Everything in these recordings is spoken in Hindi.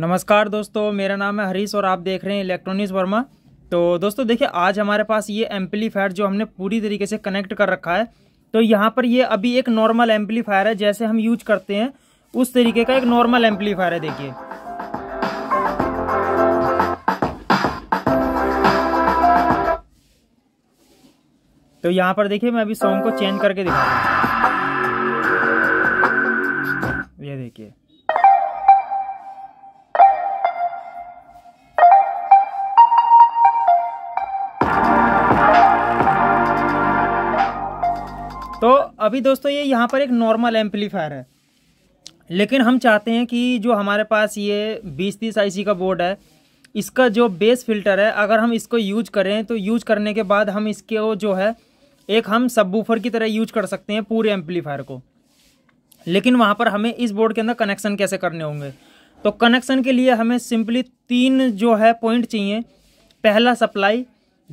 नमस्कार दोस्तों मेरा नाम है हरीश और आप देख रहे हैं इलेक्ट्रॉनिक्स वर्मा तो दोस्तों देखिए आज हमारे पास ये एम्पलीफायर जो हमने पूरी तरीके से कनेक्ट कर रखा है तो यहाँ पर ये अभी एक नॉर्मल एम्पलीफायर है जैसे हम यूज करते हैं उस तरीके का एक नॉर्मल एम्पलीफायर है देखिए तो यहाँ पर देखिए मैं अभी सॉन्ग को चेंज करके दिखा रहा हूँ अभी दोस्तों ये यहाँ पर एक नॉर्मल एम्पलीफायर है लेकिन हम चाहते हैं कि जो हमारे पास ये बीस तीस आई का बोर्ड है इसका जो बेस फिल्टर है अगर हम इसको यूज करें तो यूज करने के बाद हम इसके वो जो है एक हम सब की तरह यूज कर सकते हैं पूरे एम्पलीफायर को लेकिन वहाँ पर हमें इस बोर्ड के अंदर कनेक्शन कैसे करने होंगे तो कनेक्शन के लिए हमें सिंपली तीन जो है पॉइंट चाहिए पहला सप्लाई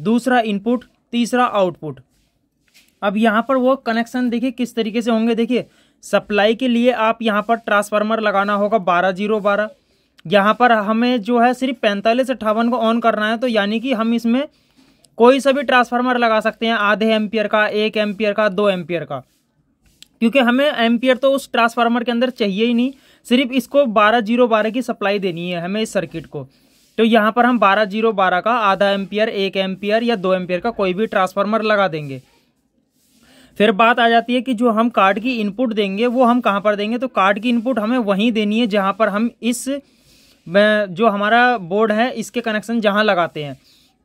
दूसरा इनपुट तीसरा आउटपुट अब यहाँ पर वो कनेक्शन देखिए किस तरीके से होंगे देखिए सप्लाई के लिए आप यहाँ पर ट्रांसफार्मर लगाना होगा बारह जीरो बारह यहाँ पर हमें जो है सिर्फ पैंतालीस अट्ठावन को ऑन करना है तो यानी कि हम इसमें कोई सा भी ट्रांसफार्मर लगा सकते हैं आधे एम्पियर का एक एम्पियर का दो एम्पियर का क्योंकि हमें एम्पियर तो उस ट्रांसफार्मर के अंदर चाहिए ही नहीं सिर्फ इसको बारह जीरो बारह की सप्लाई देनी है हमें इस सर्किट को तो यहाँ पर हम बारह जीरो बारह का आधा एम्पियर एक एम्पियर या दो एम्पियर का कोई भी ट्रांसफार्मर लगा देंगे फिर बात आ जाती है कि जो हम कार्ड की इनपुट देंगे वो हम कहाँ पर देंगे तो कार्ड की इनपुट हमें वहीं देनी है जहाँ पर हम इस जो हमारा बोर्ड है इसके कनेक्शन जहाँ लगाते हैं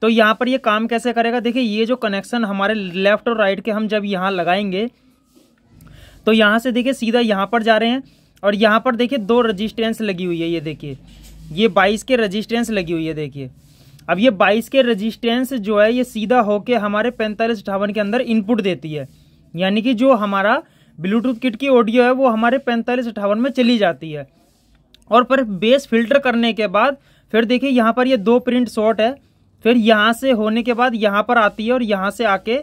तो यहाँ पर ये काम कैसे करेगा देखिए ये जो कनेक्शन हमारे लेफ्ट और राइट के हम जब यहाँ लगाएंगे तो यहाँ से देखिए सीधा यहाँ पर जा रहे हैं और यहाँ पर देखिए दो रजिस्टेंस लगी हुई है ये देखिए ये बाईस के रजिस्टेंस लगी हुई है देखिए अब ये बाईस के रजिस्टेंस जो है ये सीधा होके हमारे पैंतालीस अठावन के अंदर इनपुट देती है यानी कि जो हमारा ब्लूटूथ किट की ऑडियो है वो हमारे पैंतालीस अठावन में चली जाती है और पर बेस फिल्टर करने के बाद फिर देखिए यहाँ पर ये दो प्रिंट शॉट है फिर यहाँ से होने के बाद यहाँ पर आती है और यहाँ से आके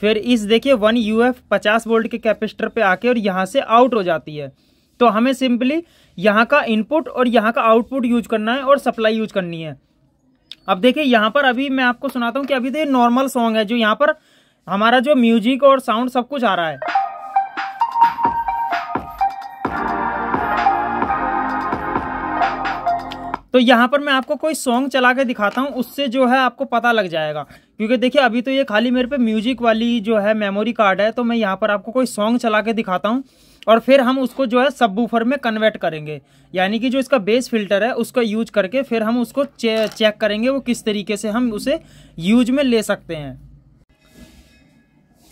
फिर इस देखिए वन यू एफ पचास वोल्ट के कैपेसिटर पे आके और यहाँ से आउट हो जाती है तो हमें सिंपली यहाँ का इनपुट और यहाँ का आउटपुट यूज करना है और सप्लाई यूज करनी है अब देखिए यहाँ पर अभी मैं आपको सुनाता हूँ कि अभी तो ये नॉर्मल सॉन्ग है जो यहाँ पर हमारा जो म्यूजिक और साउंड सब कुछ आ रहा है तो यहाँ पर मैं आपको कोई सॉन्ग चला के दिखाता हूँ उससे जो है आपको पता लग जाएगा क्योंकि देखिए अभी तो ये खाली मेरे पे म्यूजिक वाली जो है मेमोरी कार्ड है तो मैं यहाँ पर आपको कोई सॉन्ग चला के दिखाता हूँ और फिर हम उसको जो है सब बूफर में कन्वर्ट करेंगे यानी कि जो इसका बेस फिल्टर है उसका यूज करके फिर हम उसको चे, चेक करेंगे वो किस तरीके से हम उसे यूज में ले सकते हैं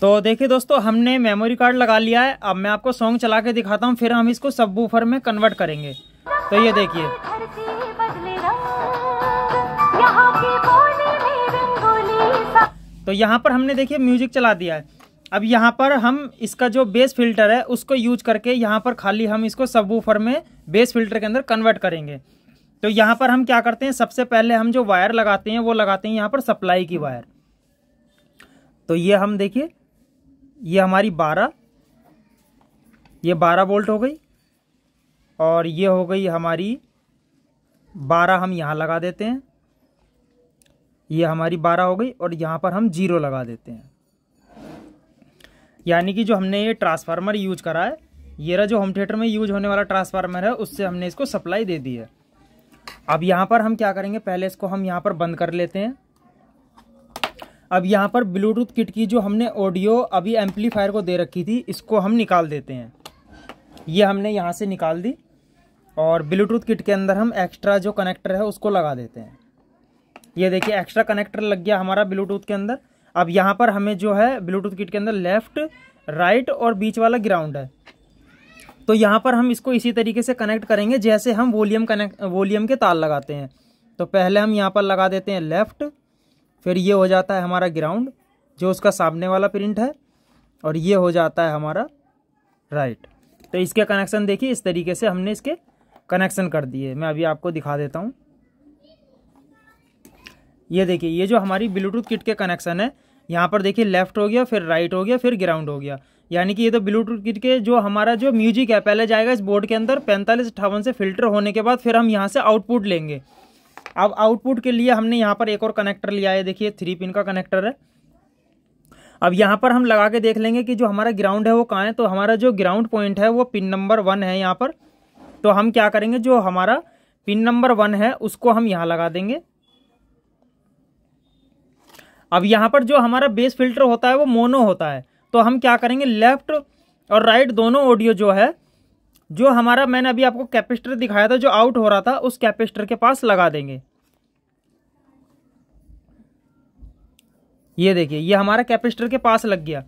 तो देखिए दोस्तों हमने मेमोरी कार्ड लगा लिया है अब मैं आपको सॉन्ग चला के दिखाता हूँ फिर हम इसको सब बूफर में कन्वर्ट करेंगे तो ये देखिए तो यहाँ पर हमने देखिए म्यूजिक चला दिया है अब यहाँ पर हम इसका जो बेस फिल्टर है उसको यूज करके यहाँ पर खाली हम इसको सबवूफर में बेस फिल्टर के अंदर कन्वर्ट करेंगे तो यहाँ पर हम क्या करते हैं सबसे पहले हम जो वायर लगाते हैं वो लगाते हैं यहाँ पर सप्लाई की वायर तो ये हम देखिए ये हमारी बारह ये बारह वोल्ट हो गई और ये हो गई हमारी बारह हम यहाँ लगा देते हैं ये हमारी बारह हो गई और यहाँ पर हम जीरो लगा देते हैं यानी कि जो हमने ये ट्रांसफार्मर यूज करा है ये रहा जो होम थिएटर में यूज होने वाला ट्रांसफार्मर है उससे हमने इसको सप्लाई दे दी है अब यहाँ पर हम क्या करेंगे पहले इसको हम यहाँ पर बंद कर लेते हैं अब यहाँ पर ब्लूटूथ किट की जो हमने ऑडियो अभी एम्पलीफायर को दे रखी थी इसको हम निकाल देते हैं ये हमने यहाँ से निकाल दी और ब्लूटूथ किट के अंदर हम एक्स्ट्रा जो कनेक्टर है उसको लगा देते हैं ये देखिए एक्स्ट्रा कनेक्टर लग गया हमारा ब्लूटूथ के अंदर अब यहाँ पर हमें जो है ब्लूटूथ किट के अंदर लेफ़्ट राइट और बीच वाला ग्राउंड है तो यहाँ पर हम इसको इसी तरीके से कनेक्ट करेंगे जैसे हम वॉल्यूम कनेक्ट वॉल्यूम के तार लगाते हैं तो पहले हम यहाँ पर लगा देते हैं लेफ़्ट फिर ये हो जाता है हमारा ग्राउंड जो उसका सामने वाला प्रिंट है और ये हो जाता है हमारा राइट तो इसके कनेक्शन देखिए इस तरीके से हमने इसके कनेक्शन कर दिए मैं अभी आपको दिखा देता हूँ ये देखिए ये जो हमारी ब्लूटूथ किट के कनेक्शन है यहाँ पर देखिए लेफ्ट हो गया फिर राइट हो गया फिर ग्राउंड हो गया यानी कि ये तो ब्लूटूथ किट के जो हमारा जो म्यूजिक है पहले जाएगा इस बोर्ड के अंदर पैंतालीस अट्ठावन से फिल्टर होने के बाद फिर हम यहाँ से आउटपुट लेंगे अब आउटपुट के लिए हमने यहाँ पर एक और कनेक्टर लिया है देखिए थ्री पिन का कनेक्टर है अब यहाँ पर हम लगा के देख लेंगे कि जो हमारा ग्राउंड है वो कहाँ है तो हमारा जो ग्राउंड पॉइंट है वो पिन नंबर वन है यहाँ पर तो हम क्या करेंगे जो हमारा पिन नंबर वन है उसको हम यहाँ लगा देंगे अब यहाँ पर जो हमारा बेस फिल्टर होता है वो मोनो होता है तो हम क्या करेंगे लेफ्ट और राइट दोनों ऑडियो जो है जो हमारा मैंने अभी आपको कैपेसिटर दिखाया था जो आउट हो रहा था उस कैपेसिटर के पास लगा देंगे ये देखिए ये हमारा कैपेसिटर के पास लग गया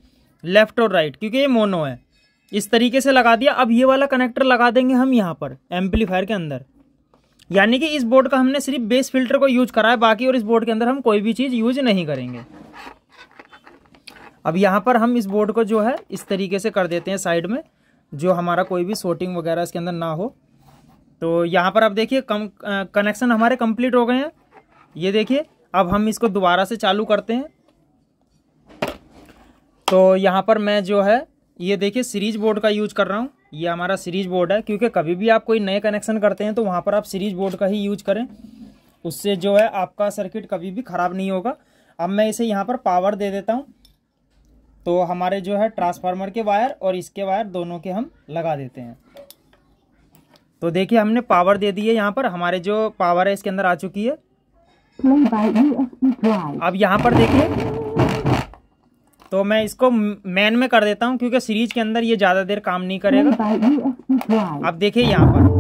लेफ्ट और राइट क्योंकि ये मोनो है इस तरीके से लगा दिया अब ये वाला कनेक्टर लगा देंगे हम यहाँ पर एम्पलीफायर के अंदर यानी कि इस बोर्ड का हमने सिर्फ बेस फिल्टर को यूज करा है बाकी और इस बोर्ड के अंदर हम कोई भी चीज़ यूज नहीं करेंगे अब यहाँ पर हम इस बोर्ड को जो है इस तरीके से कर देते हैं साइड में जो हमारा कोई भी सोटिंग वगैरह इसके अंदर ना हो तो यहाँ पर आप देखिए कम कनेक्शन हमारे कंप्लीट हो गए हैं ये देखिए अब हम इसको दोबारा से चालू करते हैं तो यहाँ पर मैं जो है ये देखिए सीरीज बोर्ड का यूज कर रहा हूँ ये हमारा सीरीज बोर्ड है क्योंकि कभी भी आप कोई नए कनेक्शन करते हैं तो वहाँ पर आप सीरीज बोर्ड का ही यूज करें उससे जो है आपका सर्किट कभी भी ख़राब नहीं होगा अब मैं इसे यहाँ पर पावर दे देता हूँ तो हमारे जो है ट्रांसफार्मर के वायर और इसके वायर दोनों के हम लगा देते हैं तो देखिए हमने पावर दे दी है यहाँ पर हमारे जो पावर है इसके अंदर आ चुकी है अब यहाँ पर देखिए तो मैं इसको मैन में कर देता हूँ क्योंकि सीरीज के अंदर ये ज़्यादा देर काम नहीं करेगा अब देखिए यहाँ पर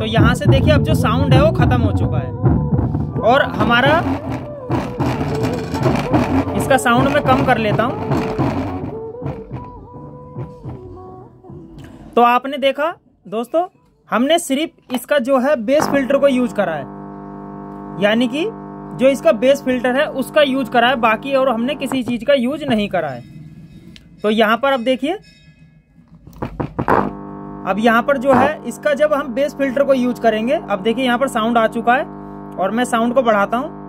तो यहाँ से देखिए अब जो साउंड है वो ख़त्म हो चुका है और हमारा इसका साउंड मैं कम कर लेता हूं तो आपने देखा दोस्तों हमने सिर्फ इसका जो है बेस फिल्टर को यूज करा है यानी कि जो इसका बेस फिल्टर है उसका यूज करा है बाकी और हमने किसी चीज का यूज नहीं करा है तो यहां पर अब देखिए अब यहां पर जो है इसका जब हम बेस फिल्टर को यूज करेंगे अब देखिए यहां पर साउंड आ चुका है और मैं साउंड को बढ़ाता हूं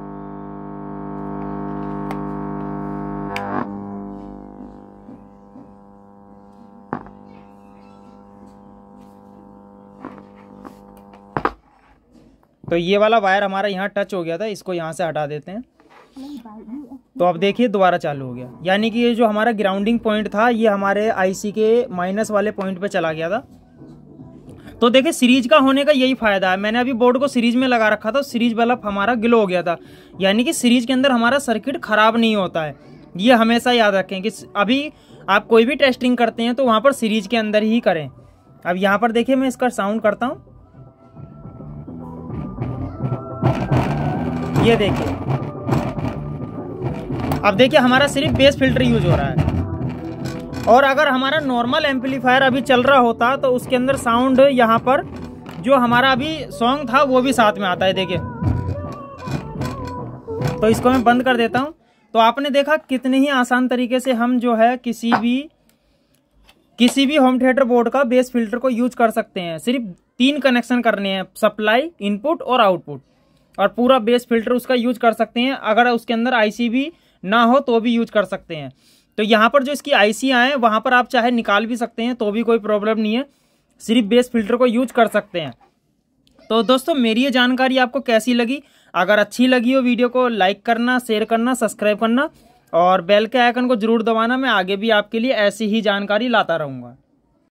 तो ये वाला वायर हमारा यहाँ टच हो गया था इसको यहाँ से हटा देते हैं तो अब देखिए दोबारा चालू हो गया यानी कि ये जो हमारा ग्राउंडिंग पॉइंट था ये हमारे आईसी के माइनस वाले पॉइंट पे चला गया था तो देखिए सीरीज का होने का यही फायदा है मैंने अभी बोर्ड को सीरीज में लगा रखा था सीरीज बल्ब हमारा ग्लो हो गया था यानी कि सीरीज के अंदर हमारा सर्किट खराब नहीं होता है ये हमेशा याद रखें कि अभी आप कोई भी टेस्टिंग करते हैं तो वहाँ पर सीरीज के अंदर ही करें अब यहाँ पर देखिए मैं इसका साउंड करता हूँ ये देखिए अब देखिए हमारा सिर्फ बेस फिल्टर यूज हो रहा है और अगर हमारा नॉर्मल एम्पलीफायर अभी चल रहा होता तो उसके अंदर साउंड यहाँ पर जो हमारा अभी सॉन्ग था वो भी साथ में आता है देखिए तो इसको मैं बंद कर देता हूँ तो आपने देखा कितने ही आसान तरीके से हम जो है किसी भी किसी भी होम थिएटर बोर्ड का बेस फिल्टर को यूज कर सकते हैं सिर्फ तीन कनेक्शन करने हैं सप्लाई इनपुट और आउटपुट और पूरा बेस फिल्टर उसका यूज कर सकते हैं अगर उसके अंदर आईसी ना हो तो भी यूज कर सकते हैं तो यहाँ पर जो इसकी आईसियाँ हैं वहाँ पर आप चाहे निकाल भी सकते हैं तो भी कोई प्रॉब्लम नहीं है सिर्फ बेस फिल्टर को यूज कर सकते हैं तो दोस्तों मेरी ये जानकारी आपको कैसी लगी अगर अच्छी लगी हो वीडियो को लाइक करना शेयर करना सब्सक्राइब करना और बेल के आइकन को जरूर दबाना मैं आगे भी आपके लिए ऐसी ही जानकारी लाता रहूँगा